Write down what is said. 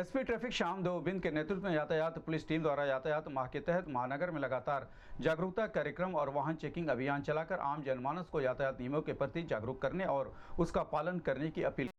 SP traffic शाम देवबिंद के नेतृत्व में यातायात पुलिस टीम द्वारा यातायात माह के तहत महानगर में लगातार जागरूकता कार्यक्रम और वाहन चेकिंग अभियान चलाकर आम जनमानस को यातायात नियमों के प्रति जागरूक करने और उसका पालन करने की अपील